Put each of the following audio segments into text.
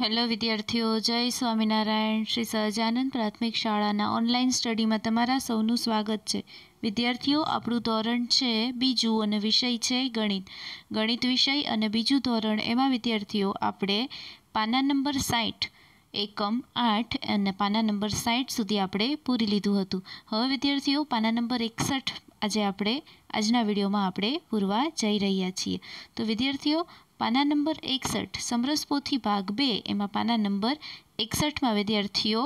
hello વિદ્યાર્થીઓ જય સ્વામિનારાયણ શ્રી સહજાનંદ પ્રાથમિક શાળાના ઓનલાઈન સ્ટડીમાં તમારા સૌનું સ્વાગત છે વિદ્યાર્થીઓ આપણું ધોરણ છે બીજું અને વિષય છે ગણિત ગણિત વિષય અને બીજું ધોરણ એમાં વિદ્યાર્થીઓ આપણે પાના નંબર સાઠ એકમ આઠ અને પાના નંબર સાઠ સુધી આપણે પૂરી લીધું હતું હવે વિદ્યાર્થીઓ પાના નંબર એકસઠ આજે આપણે આજના વિડીયોમાં આપણે પૂરવા જઈ રહ્યા છીએ તો વિદ્યાર્થીઓ પાના નંબર એકસઠ સમરસપોથી ભાગ બે એમાં પાના નંબર એકસઠમાં વિદ્યાર્થીઓ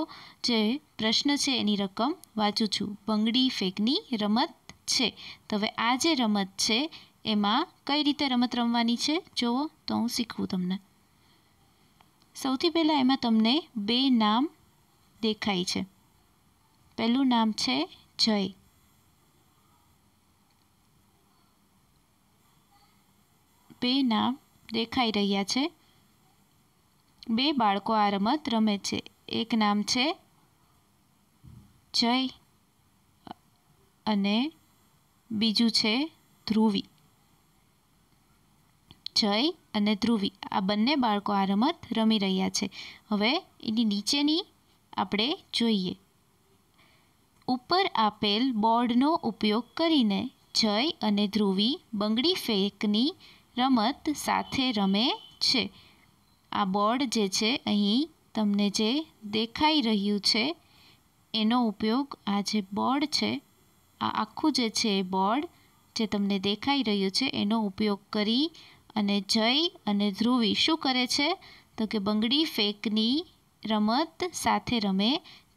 જે પ્રશ્ન છે એની રકમ વાંચું છું બંગડી ફેંકની રમત છે તો હવે આ જે રમત છે એમાં કઈ રીતે રમત રમવાની છે જુઓ તો હું શીખવું તમને સૌથી પહેલાં એમાં તમને બે નામ દેખાય છે પહેલું નામ છે જય બે નામ દેખાઈ રહ્યા છે બે બાળકો આ રમત રમે છે એક નામ છે જય અને બીજું છે ધ્રુવી જય અને ધ્રુવી આ બંને બાળકો આ રમત રમી રહ્યા છે હવે એની નીચેની આપણે જોઈએ ઉપર આપેલ બોર્ડનો ઉપયોગ કરીને જય અને ધ્રુવી બંગડી ફેંકની રમત સાથે રમે છે આ બોર્ડ જે છે અહીં તમને જે દેખાઈ રહ્યું છે એનો ઉપયોગ આ જે બોર્ડ છે આ આખું જે છે એ બોર્ડ જે તમને દેખાઈ રહ્યું છે એનો ઉપયોગ કરી અને જય અને ધ્રુવી શું કરે છે તો કે બંગડી ફેંકની રમત સાથે રમે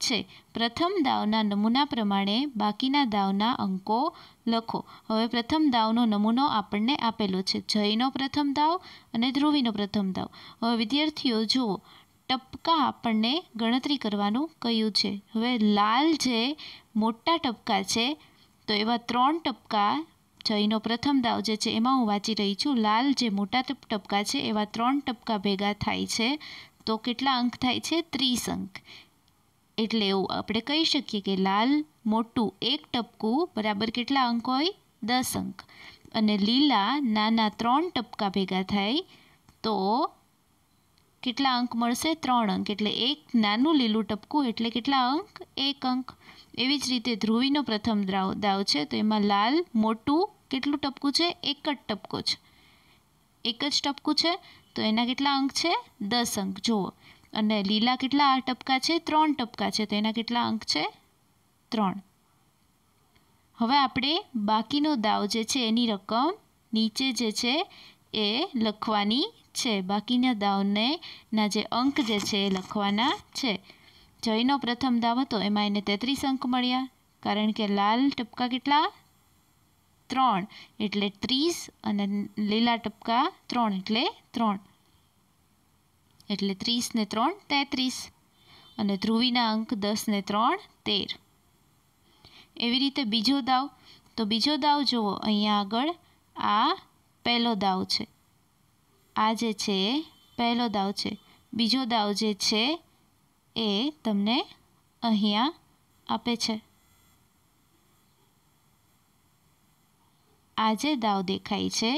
છે પ્રથમ દાવના નમૂના પ્રમાણે બાકીના દાવના અંકો લખો હવે પ્રથમ દાવનો નમૂનો આપણને આપેલો છે જયનો પ્રથમ દાવ અને ધ્રુવીનો પ્રથમ દાવ હવે વિદ્યાર્થીઓ જુઓ ટપકા આપણને ગણતરી કરવાનું કહ્યું છે હવે લાલ જે મોટા ટપકા છે તો એવા ત્રણ ટપકા જયનો પ્રથમ દાવ જે છે એમાં હું વાંચી રહી છું લાલ જે મોટા ટપકા છે એવા ત્રણ ટપકા ભેગા થાય છે તો કેટલા અંક થાય છે ત્રીસ અંક એટલે એવું આપણે કહી શકીએ કે લાલ મોટું એક ટપકું બરાબર કેટલા અંક હોય દસ અંક અને લીલા નાના ત્રણ ટપકા ભેગા થાય તો કેટલા અંક મળશે ત્રણ અંક એટલે એક નાનું લીલું ટપકું એટલે કેટલા અંક એક અંક એવી જ રીતે ધ્રુવીનો પ્રથમ દ્રાવ દાવ છે તો એમાં લાલ મોટું કેટલું ટપકું છે એક જ ટપકો છે એક જ ટપકું છે તો એના કેટલા અંક છે દસ અંક જુઓ અને લીલા કેટલા ટપકા છે ત્રણ ટપકા છે તો એના કેટલા અંક છે ત્રણ હવે આપણે બાકીનો દાવ જે છે એની રકમ નીચે જે છે એ લખવાની છે બાકીના દાવને ના જે અંક જે છે એ લખવાના છે જયનો પ્રથમ દાવ હતો એમાં એને તેત્રીસ અંક મળ્યા કારણ કે લાલ ટપકા કેટલા ત્રણ એટલે ત્રીસ અને લીલા ટપકા ત્રણ એટલે ત્રણ એટલે ત્રીસને ત્રણ તેત્રીસ અને ધ્રુવીના અંક દસને ત્રણ તેર એવી રીતે બીજો દાવ તો બીજો દાવ જુઓ અહીંયા આગળ આ પહેલો દાવ છે આ જે છે પહેલો દાવ છે બીજો દાવ જે છે એ તમને અહીંયા આપે છે આ જે દાવ દેખાય છે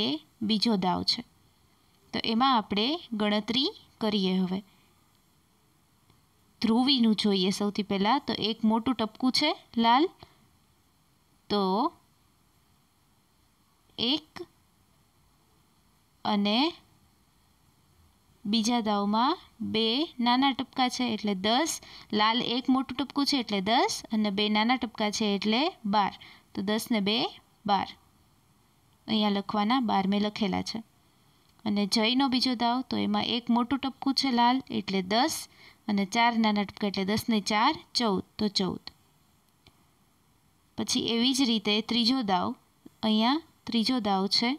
એ બીજો દાવ છે તો એમાં આપણે ગણતરી કરીએ હવે ધ્રુવીનું જોઈએ સૌથી પહેલાં તો એક મોટું ટપકું છે લાલ તો એક અને બીજા દાવમાં બે નાના ટપકા છે એટલે દસ લાલ એક મોટું ટપકું છે એટલે દસ અને બે નાના ટપકા છે એટલે બાર તો દસ ને બે બાર અહીંયા લખવાના બાર મેં લખેલા છે અને જયનો બીજો દાવ તો એમાં એક મોટું ટપકું છે લાલ એટલે દસ અને ચાર નાના ટપકા એટલે દસને ચાર ચૌદ તો ચૌદ પછી એવી જ રીતે ત્રીજો દાવ અહીંયા ત્રીજો દાવ છે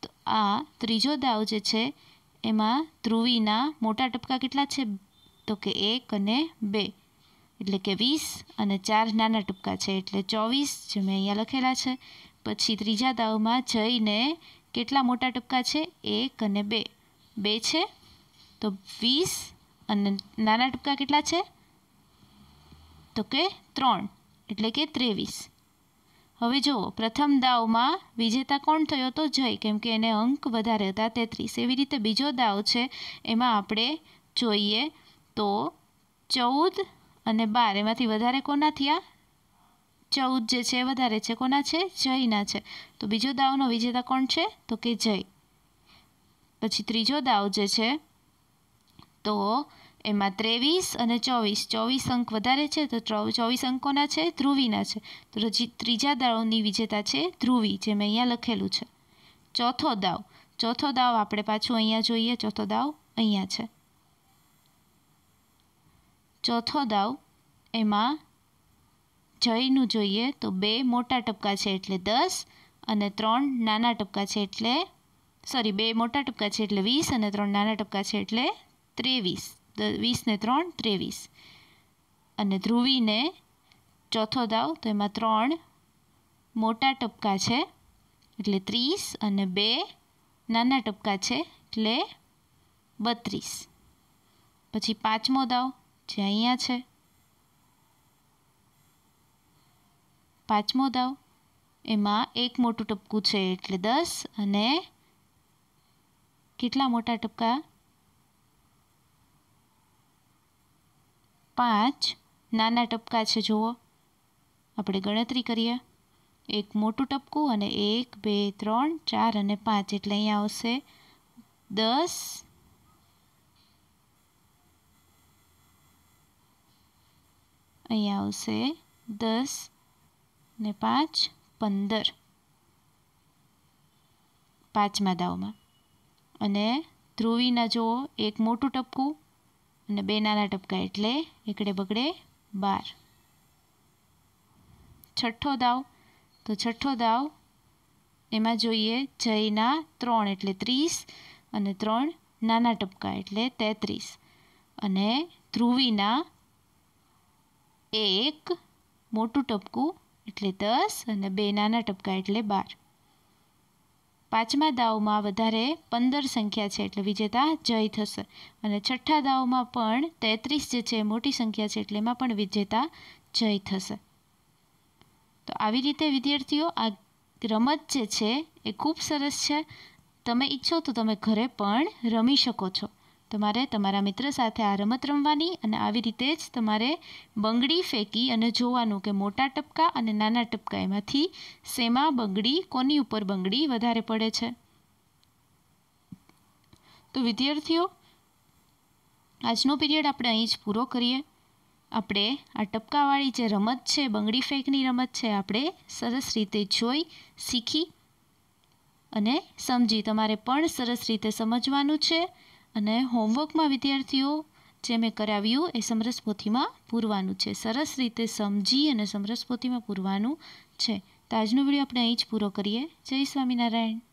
તો આ ત્રીજો દાવ જે છે એમાં ધ્રુવીના મોટા ટપકા કેટલા છે તો કે એક અને બે એટલે કે વીસ અને ચાર નાના ટપકા છે એટલે ચોવીસ જે મેં અહીંયા લખેલા છે પછી ત્રીજા દાવમાં જઈને કેટલા મોટા ટપકા છે એક અને બે બે છે તો વીસ અને નાના ટપકા કેટલા છે તો કે ત્રણ એટલે કે ત્રેવીસ હવે જુઓ પ્રથમ દાવમાં વિજેતા કોણ થયો તો જય કેમ કે એને અંક વધારે હતા તેત્રીસ એવી રીતે બીજો દાવ છે એમાં આપણે જોઈએ તો ચૌદ અને બાર એમાંથી વધારે કોના થયા ચૌદ જે છે વધારે છે કોના છે જયના છે તો બીજો દાવનો વિજેતા કોણ છે તો કે જય પછી ત્રીજો દાવ જે છે તો એમાં ત્રેવીસ અને ચોવીસ ચોવીસ અંક વધારે છે તો ચોવીસ અંકોના છે ધ્રુવીના છે તો રજી ત્રીજા દાવની વિજેતા છે ધ્રુવી જે મેં અહીંયા લખેલું છે ચોથો દાવ ચોથો દાવ આપણે પાછું અહીંયા જોઈએ ચોથો દાવ અહીંયા છે ચોથો દાવ એમાં જયનું જોઈએ તો બે મોટા ટપકા છે એટલે દસ અને ત્રણ નાના ટપકા છે એટલે સોરી બે મોટા ટપકા છે એટલે વીસ અને ત્રણ નાના ટપકા છે એટલે ત્રેવીસ વીસને ત્રણ ત્રેવીસ અને ધ્રુવીને ચોથો દાવ તો એમાં ત્રણ મોટા ટપકા છે એટલે ત્રીસ અને બે નાના ટપકા છે એટલે બત્રીસ પછી પાંચમો દાવ જે અહીંયા છે પાંચમો દાવ એમાં એક મોટું ટપકું છે એટલે દસ અને કેટલા મોટા ટપકા પાંચ નાના ટપકા છે જુઓ આપણે ગણતરી કરીએ એક મોટું ટપકું અને એક બે ત્રણ ચાર અને પાંચ એટલે અહીંયા આવશે દસ અહીંયા આવશે દસ ને પાંચ પંદર પાંચમા દાવમાં અને ધ્રુવીના જુઓ એક મોટું ટપકું અને બે નાના ટપકા એટલે એકડે બગડે બાર છઠ્ઠો દાવ તો છઠ્ઠો દાવ એમાં જોઈએ જયના ત્રણ એટલે ત્રીસ અને ત્રણ નાના ટપકા એટલે તેત્રીસ અને ધ્રુવીના એક મોટું ટપકું એટલે દસ અને બે નાના ટપકા એટલે બાર પાંચમા દાવમાં વધારે પંદર સંખ્યા છે એટલે વિજેતા જય થશે અને છઠ્ઠા દાવમાં પણ તેત્રીસ જે છે મોટી સંખ્યા છે એટલે એમાં પણ વિજેતા જય થશે તો આવી રીતે વિદ્યાર્થીઓ આ રમત જે છે એ ખૂબ સરસ છે તમે ઈચ્છો તો તમે ઘરે પણ રમી શકો છો તમારે તમારા મિત્ર સાથે આ રમત રમવાની અને આવી રીતે જ તમારે બંગડી ફેંકી અને જોવાનું કે મોટા ટપકા અને નાના ટપકા એમાંથી શેમાં બંગડી કોની ઉપર બંગડી વધારે પડે છે તો વિદ્યાર્થીઓ આજનો પીરિયડ આપણે અહીં જ પૂરો કરીએ આપણે આ ટપકાવાળી જે રમત છે બંગડી ફેંકની રમત છે આપણે સરસ રીતે જોઈ શીખી અને સમજી તમારે પણ સરસ રીતે સમજવાનું છે અને હોમવર્કમાં વિદ્યાર્થીઓ જે મેં કરાવ્યું એ સમરસ પોથીમાં પૂરવાનું છે સરસ રીતે સમજી અને સમરસ પોથીમાં પૂરવાનું છે તો આજનો વિડીયો આપણે અહીં જ પૂરો કરીએ જય સ્વામિનારાયણ